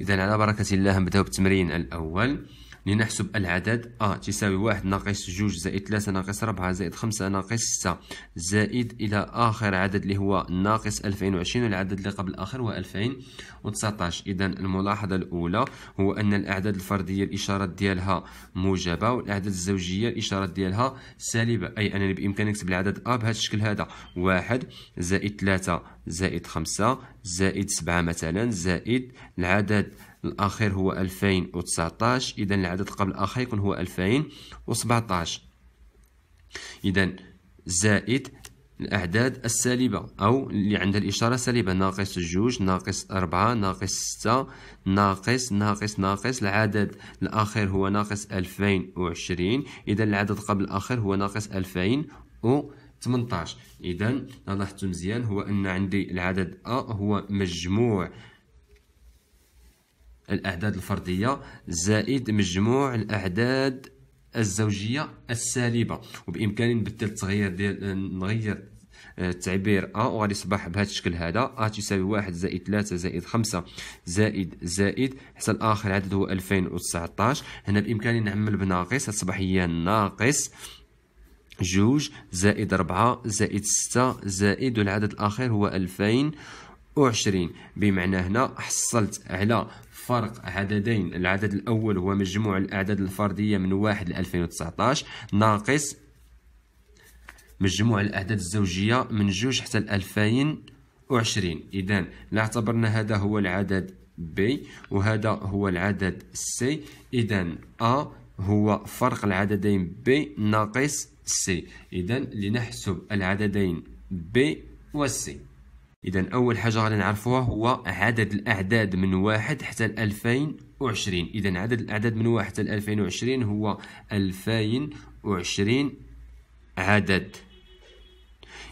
إذا على بركة الله نبداو بالتمرين الأول لنحسب العدد أ آه، تساوي واحد ناقص جوج زائد ثلاثة ناقص ربعة زائد خمسة ناقص ستة زائد إلى آخر عدد اللي هو ناقص ألفين وعشرين والعدد اللي قبل الآخر هو ألفين وتسعطاش إذا الملاحظة الأولى هو أن الأعداد الفردية الإشارات ديالها موجبة والأعداد الزوجية الإشارات ديالها سالبة أي أنني بإمكاني نكتب العدد أ بهذا الشكل هذا واحد زائد ثلاثة زائد خمسة زائد سبعة مثلا زائد العدد الأخير هو 2019 إذا العدد قبل الأخير يكون هو 2017 إذا زائد الأعداد السالبة أو اللي عندها الإشارة سالبة ناقص جوج ناقص أربعة ناقص ستة ناقص ناقص ناقص العدد الآخر هو ناقص 2020 إذا العدد قبل الآخر هو ناقص 2000 و 18 إذا لاحظتم مزيان هو أن عندي العدد أ هو مجموع الأعداد الفردية زائد مجموع الأعداد الزوجية السالبة وبإمكاني نبدل التغيير ديال نغير آه، التعبير أ وغادي يصبح بهذا الشكل هذا أ تساوي واحد زائد ثلاثة زائد خمسة زائد زائد حتى الآخر عدد هو 2019 هنا بإمكاني نعمل بناقص تصبح هي ناقص جوج زائد ربعة زائد ستة زائد والعدد الآخر هو ألفين وعشرين بمعنى هنا حصلت على فرق عددين العدد الأول هو مجموع الأعداد الفردية من واحد لألفين 2019 ناقص مجموع الأعداد الزوجية من جوج حتى لألفين وعشرين إذا لاعتبرنا هذا هو العدد بي وهذا هو العدد سي إذا أ هو فرق العددين بي ناقص سي إذا لنحسب العددين بي وسي إذا أول حاجة غادي نعرفوها هو عدد الأعداد من واحد حتى الألفين وعشرين إذا عدد الأعداد من واحد حتى الألفين وعشرين هو ألفين وعشرين عدد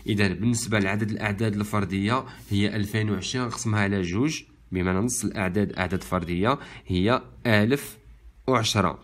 إذا بالنسبة لعدد الأعداد الفردية هي ألفين وعشرين نقسمها على جوج بمعنى نص الأعداد أعداد فردية هي ألف وعشرة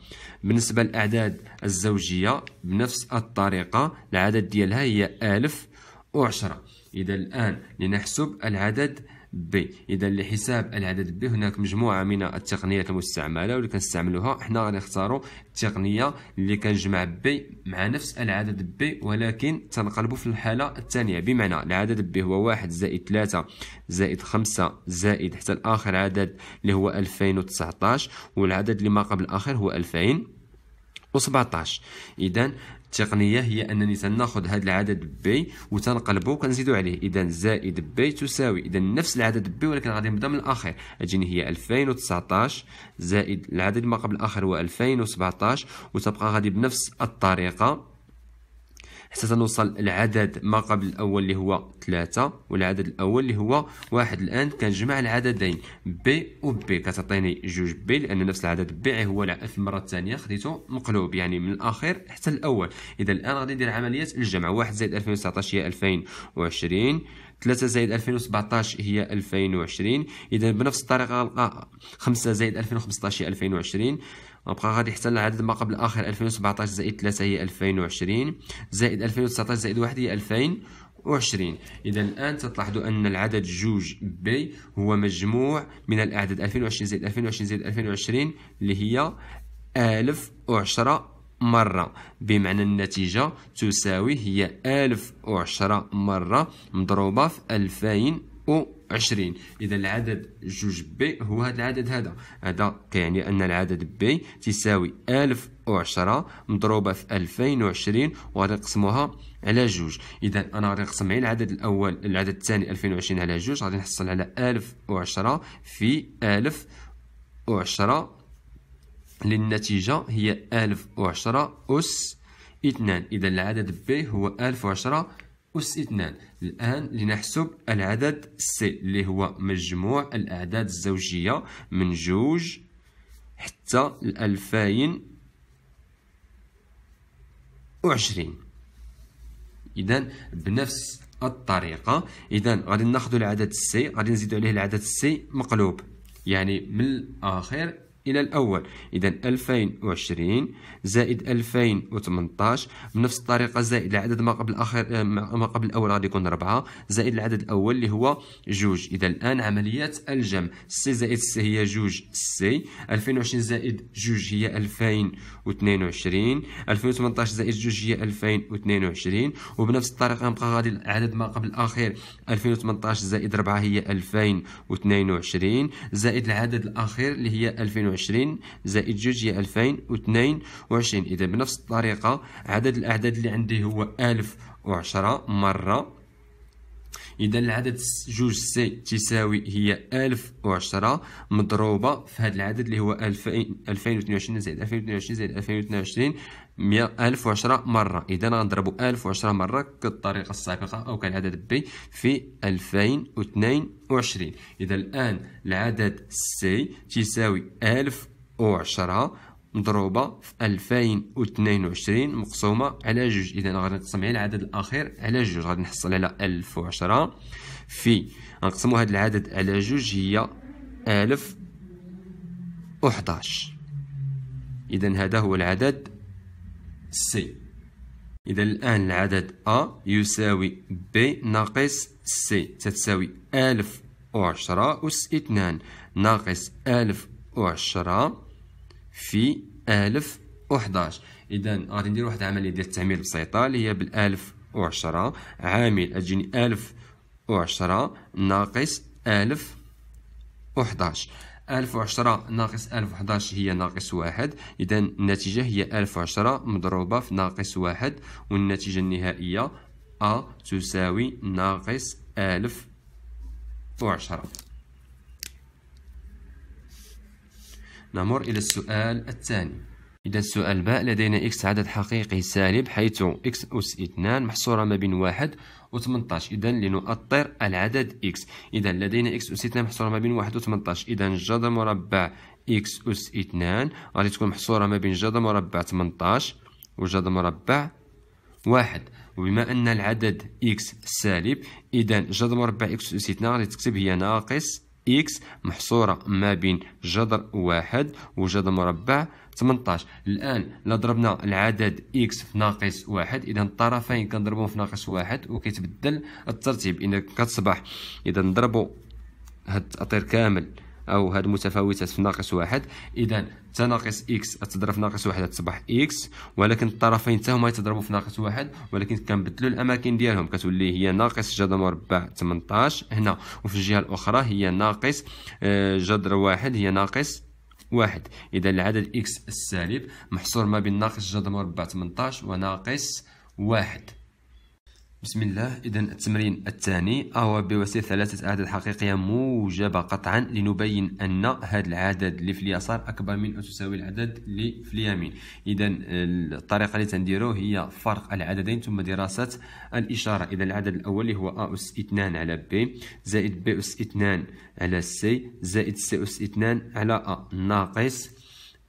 بالنسبة للأعداد الزوجية بنفس الطريقة العدد ديالها هي ألف وعشرة إذا الآن لنحسب العدد ب إذا لحساب العدد ب هناك مجموعة من التقنيات المستعملة واللي كنستعملوها حنا غنختاروا التقنية اللي كنجمع ب مع نفس العدد ب ولكن تنقلبوا في الحالة الثانية بمعنى العدد ب هو واحد زائد ثلاثة زائد خمسة زائد حتى الآخر عدد اللي هو 2019 والعدد اللي ما قبل الآخر هو 2000 و17 اذا التقنيه هي انني تناخذ هذا العدد بي وتنقلبه وكنزيدو عليه اذا زائد بي تساوي اذا نفس العدد بي ولكن غادي نبدا من الاخير اجيني هي 2019 زائد العدد ما قبل الاخر هو 2017 وتبقى غادي بنفس الطريقه حتى تنوصل العدد ما قبل الاول اللي هو 3 والعدد الاول اللي هو واحد الان كنجمع العددين بي و بي كتعطيني جوج بي لان نفس العدد بي هو في المره الثانيه خديته مقلوب يعني من الاخر حتى الاول اذا الان غادي ندير عمليه الجمع 1 زائد 2019 هي 2020 3 زائد 2017 هي 2020 اذا بنفس الطريقه غنلقى 5 زائد 2015 هي 2020 نبقى غادي حتى العدد ما قبل اخر 2017 زائد 3 هي 2020 زائد 2019 زائد 1 هي 2020 اذا الان تلاحظوا ان العدد جوج بي هو مجموع من الاعداد 2020 زائد 2020 زائد 2020 اللي هي 1010 مرة بمعنى النتيجة تساوي هي 1010 مرة مضروبة في 2020 عشرين إذا العدد جوج بي هو هذا العدد هذا هذا كيعني أن العدد بي تساوي ألف وعشرة مضروبة في ألفين وعشرين وغادي نقسموها على جوج إذا أنا غادي نقسم غير العدد الأول العدد الثاني ألفين وعشرين على جوج غادي نحصل على ألف وعشرة في ألف وعشرة للنتيجة هي ألف وعشرة أس اثنان إذا العدد بي هو ألف وعشرة أس اثنان الآن لنحسب العدد سي اللي هو مجموع الأعداد الزوجية من جوج حتى الألفين وعشرين إذا بنفس الطريقة إذا غادي ناخذ العدد سي غادي نزيدو عليه العدد سي مقلوب يعني من الآخر إلى الأول إذا 2020 زائد 2018 بنفس الطريقة زائد العدد ما قبل الأخير آه، ما قبل الأول غادي يكون 4 زائد العدد الأول اللي هو جوج إذا الآن عمليات الجمع سي زائد سي هي جوج سي 2020 زائد جوج هي 2022 2018 زائد جوج هي 2022 وبنفس الطريقة نبقى غادي العدد ما قبل الأخير 2018 زائد 4 هي 2022 زائد العدد الأخير اللي هي 2022 2022 زائد جوج هي ألفين إذا بنفس الطريقة عدد الأعداد اللي عندي هو ألف مرة إذا العدد جوج سي تساوي هي ألف وعشرة مضروبة في هذا العدد اللي هو ألفين ألفين وتنين وعشرين زائد ألفين وتنين وعشرين زائد ألفين وتنين وعشرين مية ألف وعشرة مرة إذا غنضربو ألف وعشرة مرة كالطريقة السابقة أو كالعدد بي في ألفين وتنين وعشرين إذا الآن العدد سي تساوي ألف وعشرة مضروبة في 2022 مقسومة على جوج إذا غادي نقسم غير العدد الأخير على جوج غادي نحصل على 1010 في غنقسمو هاد العدد على جوج هي 1011 إذا هذا هو العدد سي إذا الآن العدد أ يساوي بي ناقص سي تتساوي ألف عشرة أس اثنان ناقص ألف عشرة في ألف وحداش إذا غادي ندير واحد العملية ديال التعمير بسيطة اللي هي بالألف وعشرة عامل أجيني ألف وعشرة ناقص ألف وحداش ألف وعشرة ناقص ألف وحداش هي ناقص واحد إذا النتيجة هي ألف وعشرة مضروبة في ناقص واحد والنتيجة النهائية أ تساوي ناقص ألف وعشرة نمر إلى السؤال الثاني إذا السؤال باء لدينا إكس عدد حقيقي سالب حيث إكس أس 2 محصورة ما بين 1 و 18 إذا لنؤطر العدد إكس إذا لدينا إكس أس 2 محصورة ما بين 1 و 18 إذا جذر مربع إكس أس 2 غادي تكون محصورة ما بين جذر مربع 18 وجذر مربع واحد وبما أن العدد إكس سالب إذا جذر مربع إكس أس 2 غادي تكتب هي ناقص إكس محصورة ما بين جذر واحد وجذر مربع 18 الآن لضربنا ضربنا العدد إكس في ناقص واحد إذا الطرفين كنضربهم في ناقص واحد وكيتبدل الترتيب إذا كتصبح إذا نضربوا هاد التأطير كامل او هاد المتفاوتات في ناقص واحد اذا تا ناقص اكس تضرب في ناقص واحد تصبح اكس ولكن الطرفين تا هما يتضربوا في ناقص واحد ولكن كنبدلوا الاماكن ديالهم كتولي هي ناقص جذر مربع 18 هنا وفي الجهه الاخرى هي ناقص آه، جذر واحد هي ناقص واحد اذا العدد اكس السالب محصور ما بين ناقص جذر مربع 18 وناقص واحد بسم الله إذا التمرين الثاني هو بواسطة ثلاثة أعداد حقيقية موجبة قطعا لنبين أن هذا العدد اللي في اليسار أكبر من أو تساوي العدد اللي في اليمين إذا الطريقة اللي تنديرو هي فرق العددين ثم دراسة الإشارة إذا العدد الأول اللي هو أ أس 2 على ب زائد ب أس 2 على سي زائد سي أس 2 على أ ناقص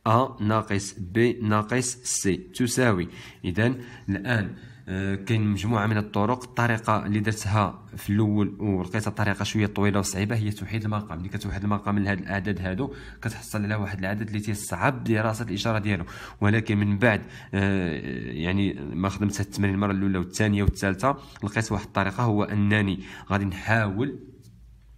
أ ناقص ب ناقص سي تساوي إذا الآن آه، كاين مجموعه من الطرق الطريقه اللي درتها في الاول ولقيتها طريقه شويه طويله وصعيبه هي توحيد المقام ملي كتوحد المقام لهاد الاعداد هادو كتحصل على واحد العدد اللي تيصعب دراسه الاشاره ديالو ولكن من بعد آه، يعني ما خدمت التمرين المره الاولى والثانيه والثالثه لقيت واحد الطريقه هو انني غادي نحاول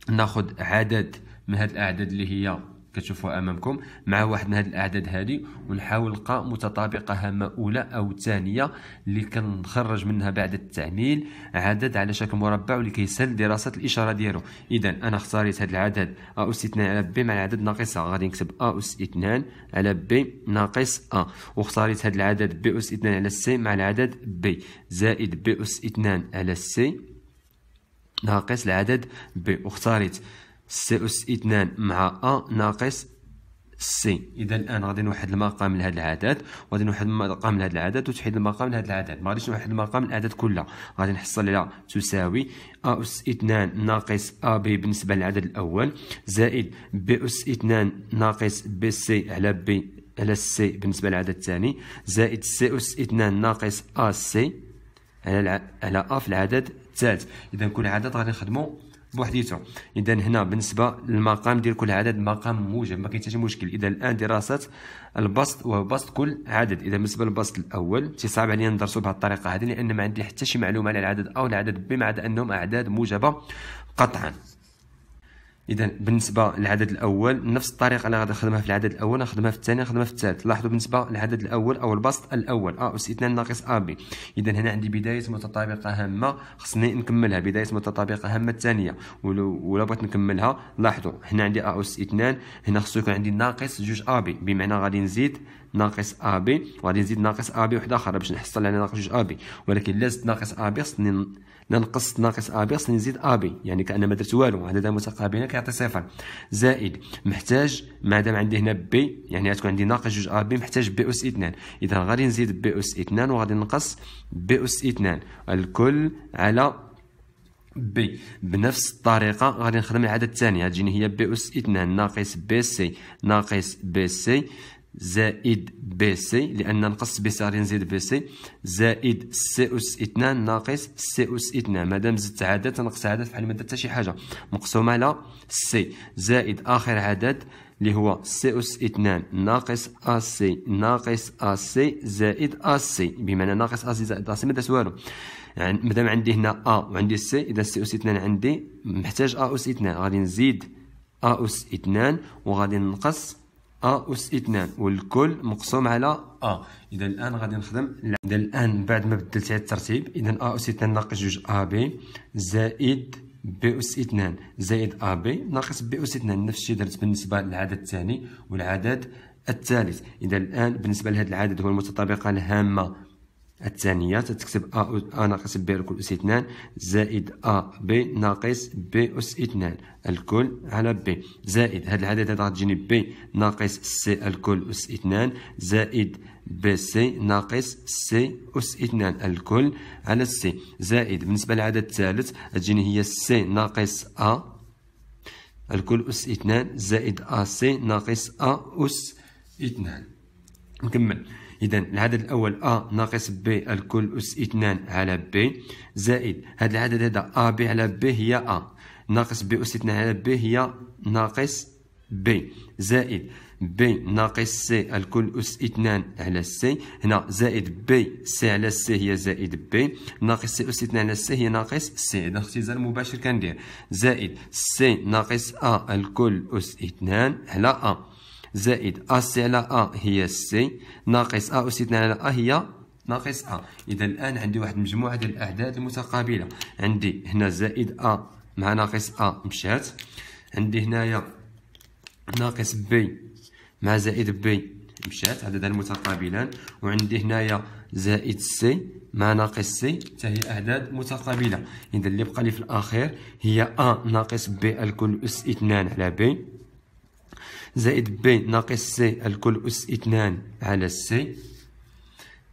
ناخذ عدد من هاد الاعداد اللي هي كتشوفوها امامكم مع واحد من هاد الاعداد هادي ونحاول نلقى متطابقه هامه اولى او ثانيه اللي كنخرج منها بعد التعميل عدد على شكل مربع واللي كيسهل دراسه الاشاره ديالو اذا انا اختاريت هاد العدد ا اس 2 على بي مع العدد ناقص غادي نكتب ا اس 2 على بي ناقص ا واختاريت هاد العدد بي اس 2 على سي مع العدد بي زائد بي اس 2 على سي ناقص العدد بي واختاريت سي أس اثنان مع أ ناقص سي اذا الان غادي نوحد المقام لهذا العدد وغادي نوحد المقام لهذا العدد وتحيد المقام لهذا العدد ما غاديش نوحد المقام الاعداد كلها غادي نحصل على تساوي ا اس اثنان ناقص ا بي بالنسبه للعدد الاول زائد بي اس اثنان ناقص بي سي على بي على سي بالنسبه للعدد الثاني زائد سي اس اثنان ناقص ا سي على على ا في العدد الثالث اذا كل عدد غادي نخدمو بوحديته اذا هنا بالنسبه للمقام ديال كل عدد مقام موجب ما كاين حتى شي مشكل اذا الان دراسه البسط وبسط بسط كل عدد اذا بالنسبه للبسط الاول تيصعب عليا ندرسو بهذه الطريقه هذه لان ما عندي حتى شي معلومه على العدد او العدد بما عدا انهم اعداد موجبه قطعا اذا بالنسبه للعدد الاول نفس الطريقه اللي غادي نخدمها في العدد الاول نخدمها في الثاني نخدمها في الثالث لاحظوا بالنسبه للعدد الاول او البسط الاول ا اس 2 ناقص ا بي اذا هنا عندي بدايه متطابقه هامه خصني نكملها بدايه متطابقه هامه الثانيه ولا بغيت نكملها لاحظوا هنا عندي ا اس 2 هنا خصو يكون عندي ناقص جوج ا بي بمعنى غادي نزيد ناقص ا بي وغادي نزيد ناقص ا بي وحده اخرى باش نحصل على يعني ناقص جوج ا بي ولكن لا زدت ناقص ا بي خصني ننقص ناقص ا بي خصني نزيد ا بي يعني كان ما درت والو عددا متقابلين كيعطي صفر زائد محتاج مادام عندي هنا بي يعني غتكون عندي ناقص جوج ا بي محتاج بي اس اثنان اذا غادي نزيد بي اس اثنان وغادي ننقص بي اس اثنان الكل على بي بنفس الطريقة غادي نخدم العدد الثاني غتجيني هي بي أس اثنان ناقص بي سي ناقص بي سي زائد بي سي لأن نقص بي سي غادي نزيد بي سي زائد سي أس اثنان ناقص سي أس اثنان مادام زدت عدد تنقص عدد فحال ما درت حتى شي حاجة مقسومة على سي زائد آخر عدد اللي هو سي أس اثنان ناقص أ سي ناقص أ سي زائد أ سي بمعنى ناقص أ سي زائد أ سي ما درت والو يعني مادام عندي هنا أ وعندي سي إذا سي أس اثنان عندي محتاج أ أس اثنان غادي نزيد أ أس اثنان وغادي ننقص أ أس 2 والكل مقسوم على أ إذا الآن غادي نخدم إذا الآن بعد ما بدلت هذا الترتيب إذا أ أس 2 ناقص جوج أ بي زائد بي أس 2 زائد أ بي ناقص بي أس 2 نفس الشيء درت بالنسبة للعدد الثاني والعدد الثالث إذا الآن بالنسبة لهذا العدد هو المتطابقة الهامة الثانية تتكتب أ, أ ناقص ب الكل أس اثنان زائد أ ب ناقص ب أس اثنان الكل على ب زائد هاد العدد هذا غتجيني ب ناقص سي الكل أس اثنان زائد ب سي ناقص سي أس اثنان الكل على سي زائد بالنسبة للعدد الثالث غتجيني هي سي ناقص أ الكل أس اثنان زائد أ سي ناقص أ أس اثنان نكمل إذا العدد الأول أ ناقص ب الكل أس اثنان على ب زائد هذا العدد هذا أ ب على ب هي أ ناقص ب أس اثنان على ب هي ناقص ب زائد ب ناقص سي الكل أس اثنان على سي هنا زائد ب سي على سي هي زائد ب ناقص سي أس اثنان على سي هي ناقص سي هذا اختزال مباشر كندير زائد سي ناقص أ الكل أس اثنان على أ زائد أ على أ هي سي ناقص أ أس على أ هي ناقص أ إذا الآن عندي واحد مجموعة ديال الأعداد المتقابلة عندي هنا زائد أ مع ناقص أ مشات عندي هنايا ناقص بي مع زائد بي مشات عددان متقابلان وعندي هنايا زائد سي مع ناقص سي حتى هي اعداد متقابله اذا اللي بقى لي في الاخير هي ا ناقص بي الكل اس 2 على بي زائد بي ناقص سي الكل أس اثنان على سي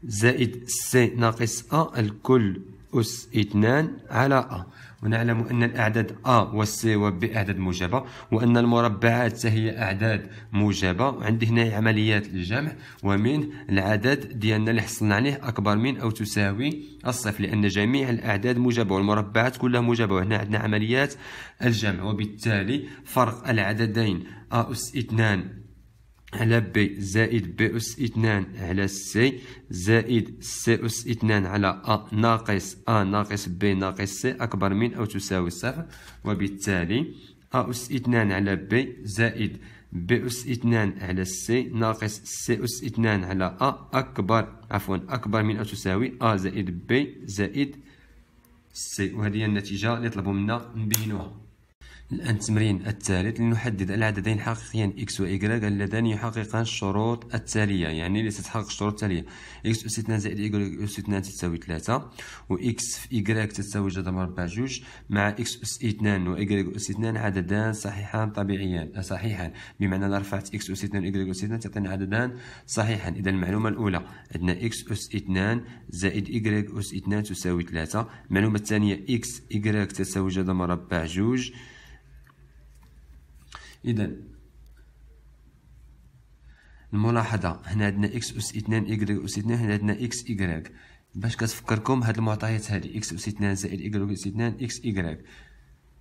زائد سي ناقص أ الكل أس اثنان على أ ونعلم أن الأعداد أ و وب أعداد موجبة وأن المربعات هي أعداد موجبة وعندي هنا عمليات الجمع ومن العدد ديالنا اللي حصلنا عليه أكبر من أو تساوي الصفر لأن جميع الأعداد موجبة والمربعات كلها موجبة وهنا عندنا عمليات الجمع وبالتالي فرق العددين أ أس 2 على بي زائد بي أس اثنان على سي زائد سي أس اثنان على أ ناقص أ ناقص بي ناقص سي أكبر من أو تساوي صفر وبالتالي أ أس اثنان على بي زائد بي أس اثنان على سي ناقص سي أس اثنان على أ أكبر عفوا أكبر من أو تساوي أ زائد بي زائد سي وهذه هي النتيجة اللي طلبوا منا نبينوها الآن التمرين الثالث لنحدد العددين حقيقيا x و y اللذان يحققان الشروط التالية يعني لتتحقق الشروط التالية x أس 2 زائد y أس 2 تساوي 3 و x في y تساوي جذر مربع جوج مع x أس 2 و y أس 2 عددان صحيحان طبيعيان آه، صحيحان بمعنى أنا رفعت x أس 2 و y أس 2 تعطينا عددان صحيحان إذا المعلومة الأولى عندنا x أس 2 زائد y أس 2 تساوي 3 المعلومة الثانية x y تساوي جذر مربع جوج اذا الملاحظه هنا عندنا اكس اس 2 y اس 2 هنا عندنا اكس y باش كتفكركم هاد المعطيات هادي اكس اس 2 زائد y اس 2 اكس y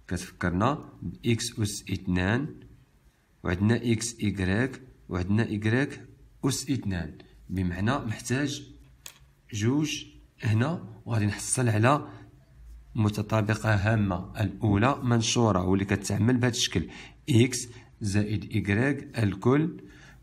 كتفكرنا اكس اس 2 وعندنا اكس y وعندنا y اس 2 بمعنى محتاج جوج هنا وغادي نحصل على متطابقة هامة الأولى منشورة واللي كتعمل بهذا الشكل إكس زائد إكراك الكل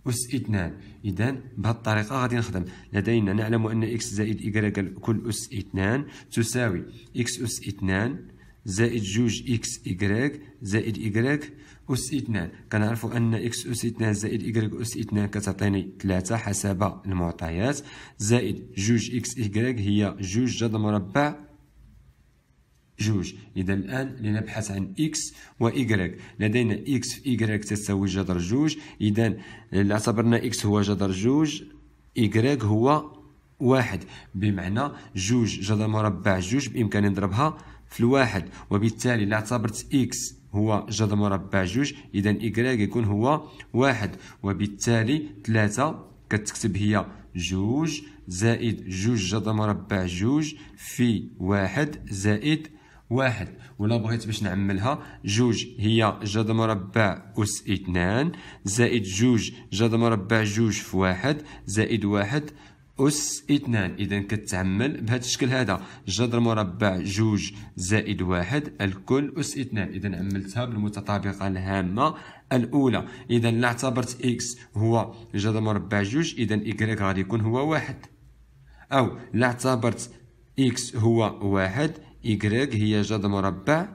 أس اثنان إذا بهذه الطريقة غادي نخدم لدينا نعلم أن إكس زائد إكراك الكل أس اثنان تساوي إكس أس اثنان زائد جوج إكس إكراك زائد إكراك أس اثنان كنعرفوا أن إكس أس اثنان زائد إكراك أس اثنان كتعطيني ثلاثة حسب المعطيات زائد جوج إكس إكراك هي جوج جذر مربع جوج إذا الآن لنبحث عن إكس وإيكغيك لدينا إكس في إيكغيك تساوي جذر جوج إذا اعتبرنا إكس هو جذر جوج إيكغيك هو واحد بمعنى جوج جذر مربع جوج بإمكاني نضربها في الواحد وبالتالي لا اعتبرت إكس هو جذر مربع جوج إذا إيكغيك يكون هو واحد وبالتالي ثلاثة كتكتب هي جوج زائد جوج جذر مربع جوج في واحد زائد واحد ولا بغيت باش نعملها جوج هي جذر مربع أس اثنان زائد جوج جذر مربع جوج في واحد زائد واحد أس اثنان إذا كتعمل بهذا الشكل هذا جذر مربع جوج زائد واحد الكل أس اثنان إذا عملتها بالمتطابقة الهامة الأولى إذا لا اعتبرت إكس هو جذر مربع جوج إذا إكريك غادي يكون هو واحد أو لا اعتبرت إكس هو واحد إيكغيك هي جذر مربع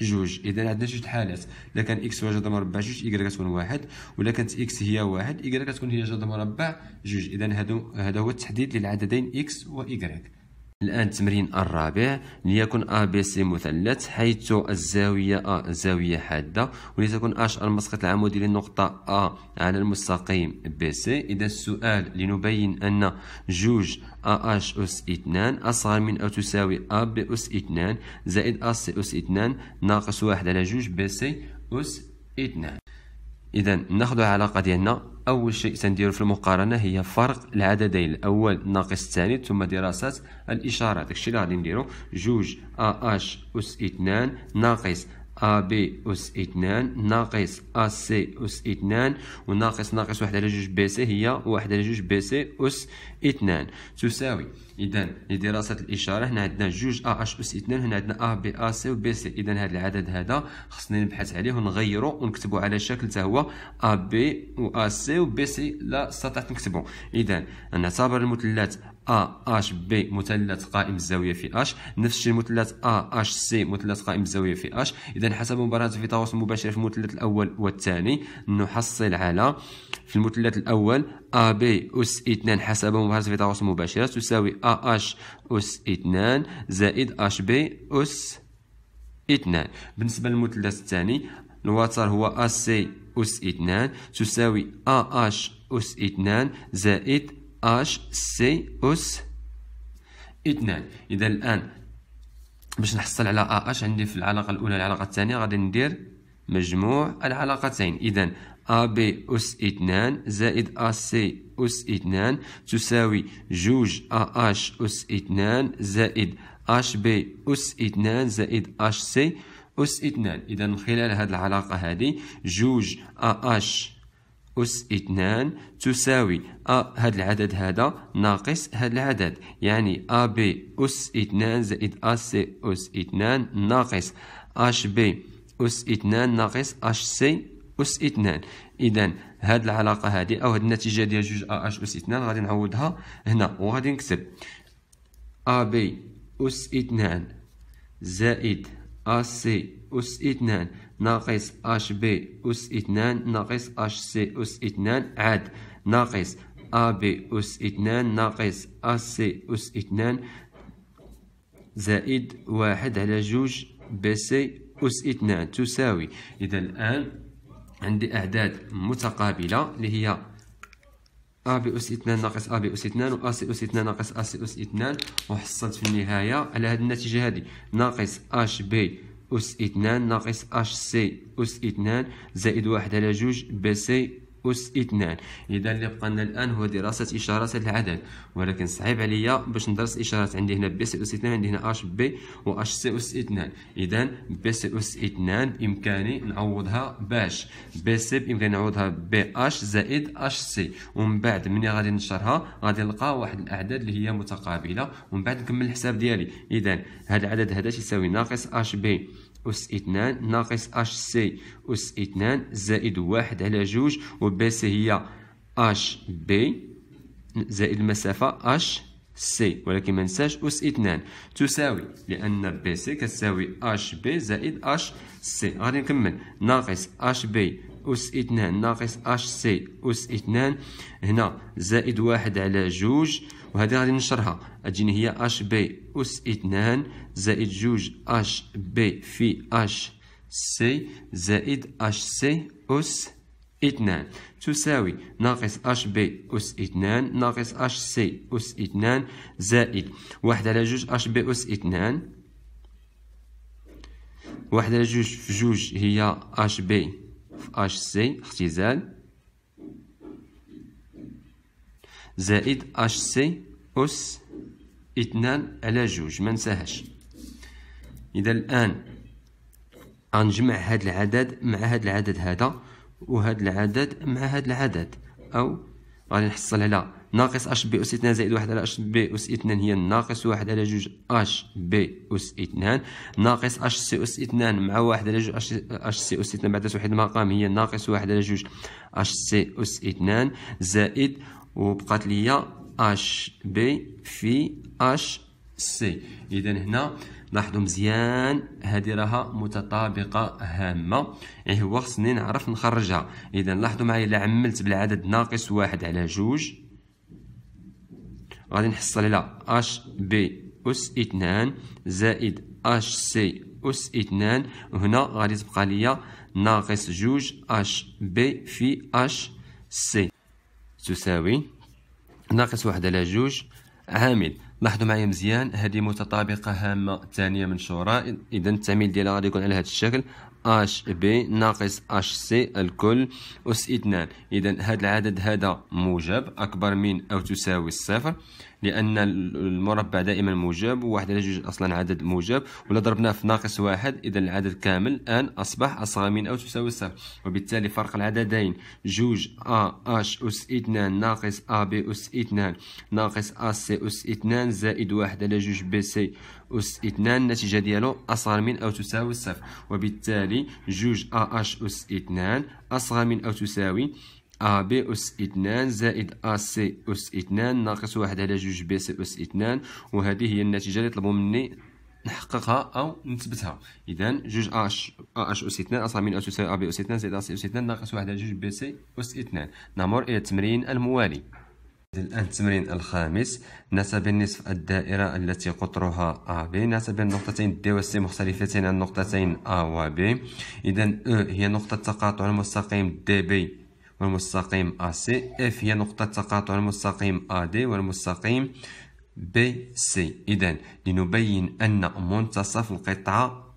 جوج اذا عندنا جوج الحالات الا كان اكس هو جذر مربع جوج ايكغيك كتكون واحد ولا كانت اكس هي واحد ايكغيك كتكون هي جذر مربع جوج اذا هذا هذا هو التحديد للعددين اكس وايكغيك الآن التمرين الرابع ليكن أ بي سي مثلث حيث الزاوية أ زاوية حادة ولتكن أش المسقط العمودي للنقطة أ على المستقيم بي سي إذا السؤال لنبين أن جوج أ أش أس 2 أصغر من أو تساوي أ بي أس 2 زائد أ سي أس 2 ناقص واحد على جوج بي سي أس 2 إذا ناخذ العلاقة ديالنا أول شيء سنديره في المقارنة هي فرق العددين الأول ناقص الثاني ثم دراسه الإشارة داكشي اللي غادي نديرو جوج أ أش أس اثنان ناقص ا بي اس اثنان ناقص ا سي اس اثنان وناقص ناقص واحد على جوج بي سي هي واحد على جوج بي سي اس اثنان تساوي اذا لدراسه الاشاره هنا عندنا جوج ا اش اس اثنان هنا عندنا ا بي ا سي وبي سي اذا هذا العدد هذا خصني نبحث عليه ونغيره ونكتبه على شكل تا هو ا بي و ا سي وبي سي لا استطعت نكتبه اذا نعتبر المثلث ا اش بي مثلث قائم الزاويه في اش نفس الشيء مثلث ا اش سي مثلث قائم الزاويه في اش اذا حسب مباراه في تواصل مباشر في المثلث الاول والثاني نحصل على في المثلث الاول ا بي اس 2 حسب مباراه في تواصل مباشر تساوي ا اش اس 2 زائد اش بي اس 2 بالنسبه للمثلث الثاني الوتر هو ا سي اس 2 تساوي ا اش اس 2 زائد اش سي اس اثنان اذا الان باش نحصل على ا اش عندي في العلاقه الاولى العلاقه الثانيه غادي ندير مجموع العلاقتين اذا بي أس اثنان زائد ا سي أس اثنان تساوي جوج ا اش أس اثنان زائد اش بي أس اثنان زائد اش سي أس اثنان إذا من خلال هذه العلاقة هذه جوج ا اش أس اثنان تساوي أ هاد العدد هذا ناقص هاد العدد يعني أ بي أس اثنان زائد أ سي أس اثنان ناقص أش بي أس اثنان ناقص أش سي أس اثنان إذن هاد العلاقة هادي أو هاد النتيجة ديال جوج أ أش أس اثنان غادي نعوضها هنا وغادي نكتب أ بي أس اثنان زائد أ سي أس اثنان ناقص اش بي أس اثنان ناقص اش سي أس اثنان عاد ناقص أ بي أس اثنان ناقص أ سي أس اثنان زائد واحد على جوج بي سي أس اثنان تساوي إذا الآن عندي أعداد متقابلة اللي هي أ بي أس اثنان ناقص أ بي أس اثنان و أ سي أس اثنان ناقص أ سي أس اثنان وحصلت في النهاية على هذه النتيجة هذه ناقص أش بي أس اثنان ناقص اش سي أس اثنان زائد واحد على جوج بي سي أس اثنان إذا اللي بقى لنا الآن هو دراسة إشارات العدد ولكن صعيب عليا باش ندرس إشارات عندي هنا بي سي أس اثنان عندي هنا أش بي و أش سي أس اثنان إذا بي سي أس اثنان بإمكاني نعوضها باش بي سي بإمكاني نعوضها بي أش زائد أش سي ومن بعد ملي غادي نشرها غادي نلقى واحد الأعداد اللي هي متقابلة ومن بعد نكمل الحساب ديالي إذا هذا العدد هذا تيساوي ناقص أش بي أس اثنان ناقص اش سي أس اثنان زائد واحد على جوج وبي سي هي اش بي زائد المسافة اش سي ولكن ما ننساش أس اثنان تساوي لأن بي سي كتساوي اش بي زائد اش سي غادي نكمل ناقص اش بي أس اثنان ناقص اش سي أس اثنان هنا زائد واحد على جوج وهذه غادي نشرها غتجيني هي اش بي اس 2 زائد جوج اش بي في اش سي زائد اش سي اس 2 تساوي ناقص اش بي اس 2 ناقص اش سي اس 2 زائد واحد على جوج اش بي اس 2 واحد على جوج في جوج هي اش بي في اش سي اختزال زائد اش سي أس اثنان على جوج ما نساهاش إذا الآن غنجمع هاد العدد مع هاد العدد هذا وهاد العدد مع هاد العدد أو غادي نحصل على ناقص اش بي اس 2 زائد واحد على اش بي اس 2 هي ناقص واحد على جوج اش بي اس 2 ناقص اش سي اس 2 مع واحد على جوج اش سي اس 2 بعد توحيد المقام هي ناقص واحد على جوج اش سي اس 2 زائد وبقات ليا اش بي في اش سي اذا هنا لاحظوا مزيان هذه راها متطابقه هامه اي هو خصني نعرف نخرجها اذا لاحظوا معايا الا عملت بالعدد ناقص واحد على جوج غادي نحصل على اش بي اس اثنان زائد اش سي اس اثنان وهنا غادي تبقى ليا ناقص جوج اش بي في اش سي تساوي ناقص واحد على جوج عامل لاحظوا معايا مزيان هذه متطابقة هامة ثانية منشورة إذا التعميل ديالها غادي يكون على هذا الشكل اش بي ناقص اش سي الكل أس اثنان إذا هذا العدد هذا موجب أكبر من أو تساوي الصفر لان المربع دائما موجب وواحد على جوج اصلا عدد موجب ولا ضربناه في ناقص واحد اذا العدد كامل الان اصبح اصغر من او تساوي صفر وبالتالي فرق العددين جوج ا اش اس اثنان ناقص ا بي اس اثنان ناقص ا سي اس اثنان زائد واحد على جوج بي سي اس اثنان النتيجه ديالو اصغر من او تساوي صفر وبالتالي جوج ا اش اس اثنان اصغر من او تساوي أ بي أس اثنان زائد أ س أس اثنان ناقص واحد على جوج بي سي أس اثنان وهذه هي النتيجة اللي طلبوا مني نحققها أو نثبتها إذا جوج أش أش أس اثنان أصغر من أس تساوي أ بي أس اثنان زائد أ سي أس اثنان ناقص واحد على جوج بي سي أس اثنان نمر إلى التمرين الموالي الآن التمرين الخامس نسب نصف الدائرة التي قطرها AB نسب النقطتين D و C مختلفتين عن نقطتين A و B إذا E هي نقطة تقاطع المستقيم DB والمستقيم AC F هي نقطة تقاطع المستقيم AD والمستقيم BC إذا لنبين أن منتصف القطعة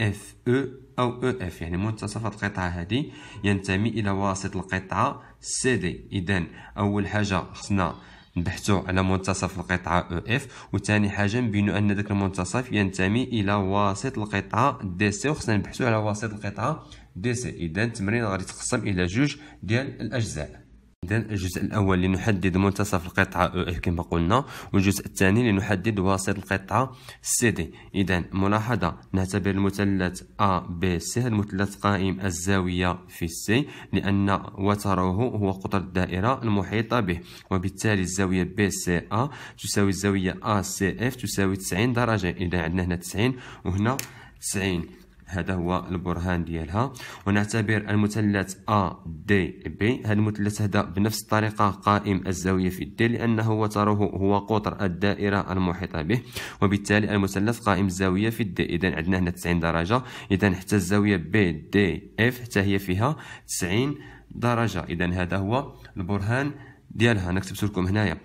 FE أو EF يعني منتصف القطعة هذه ينتمي إلى واسط القطعة CD إذا أول حاجة خصنا نبحثوا على منتصف القطعة EF وثاني حاجة نبينوا أن ذاك المنتصف ينتمي إلى واسط القطعة DC وخصنا نبحثوا على واسط القطعة دي سي إذا التمرين غادي يتقسم إلى جوج ديال الأجزاء إذا الجزء الأول لنحدد منتصف القطعة أو إف إيه كما قلنا والجزء الثاني لنحدد وسط القطعة سي دي إذا ملاحظة نعتبر المثلث أ بي سي المثلث قائم الزاوية في سي لأن وتره هو قطر الدائرة المحيطة به وبالتالي الزاوية بي سي أ تساوي الزاوية أ سي إف تساوي 90 درجة إذا عندنا هنا 90 وهنا 90 هذا هو البرهان ديالها ونعتبر المثلث A D B هذا المثلث هذا بنفس الطريقة قائم الزاوية في الدي لأنه وتره هو قطر الدائرة المحيطة به وبالتالي المثلث قائم الزاوية في الدي إذا عندنا هنا 90 درجة إذا حتى الزاوية B D F حتى هي فيها 90 درجة إذا هذا هو البرهان ديالها أنا كتبت لكم هنايا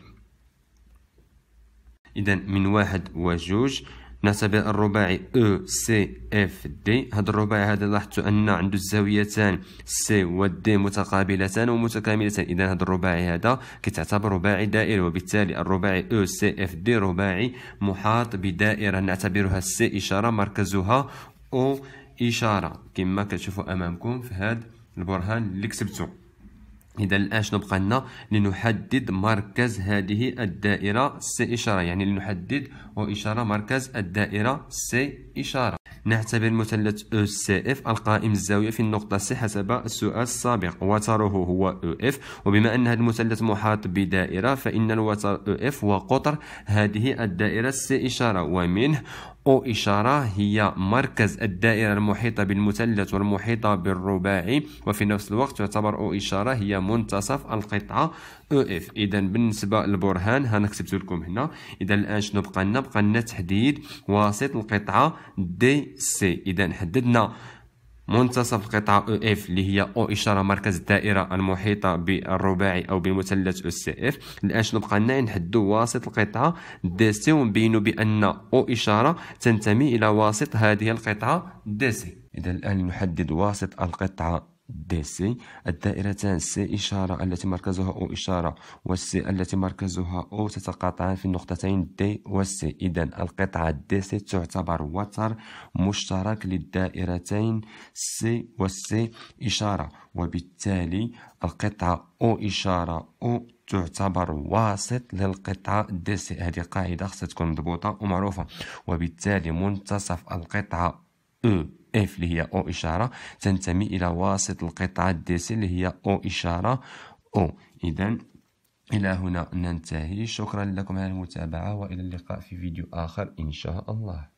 إذا من واحد وجوج نعتبر الرباعي او سي اف دي هذا الرباعي هذا لاحظتوا ان عنده الزاويتان سي ودي متقابلتان ومتكاملتان اذا هذا الرباعي هذا كتعتبر رباعي دائري وبالتالي الرباعي او سي اف دي رباعي محاط بدائره نعتبرها سي اشاره مركزها او اشاره كما كتشوفوا امامكم في هذا البرهان اللي كتبته إذا شنو بقى لنا لنحدد مركز هذه الدائرة سي إشارة يعني لنحدد وإشارة مركز الدائرة سي إشارة نعتبر مثلث او سي اف القائم الزاوية في النقطة سي حسب السؤال السابق وتره هو او e اف وبما أن هذا المثلث محاط بدائرة فإن الوتر او e اف هو قطر هذه الدائرة سي إشارة ومنه أو إشارة هي مركز الدائرة المحيطة بالمثلث والمحيطة بالرباعي وفي نفس الوقت تعتبر أو إشارة هي منتصف القطعة أو إف إذا بالنسبة للبرهان ها أنا كتبت لكم هنا إذا الآن شنو بقى لنا بقى لنا تحديد واسط القطعة دي سي إذا حددنا منتصف القطعة اف اللي هي أو إشارة مركز الدائرة المحيطة بالرباعي أو بالمثلث UCF الآن شنو بقى لنا نحدو واسط القطعة دي سي ونبينو بأن أو إشارة تنتمي إلى واسط هذه القطعة دي سي إذا الآن نحدد واسط القطعة دي سي الدائرتان سي إشارة التي مركزها أو إشارة والسي التي مركزها أو تتقاطعان في النقطتين دي والسي إذن القطعة دي سي تعتبر وتر مشترك للدائرتين سي والسي إشارة وبالتالي القطعة أو إشارة أو تعتبر واسط للقطعة دي سي هذه قاعدة خصها تكون مضبوطة ومعروفة وبالتالي منتصف القطعة أو e. اف اللي هي او إشارة تنتمي إلى واسط القطعة دي سي اللي هي او إشارة او إذا إلى هنا ننتهي شكرا لكم على المتابعة وإلى اللقاء في فيديو آخر إن شاء الله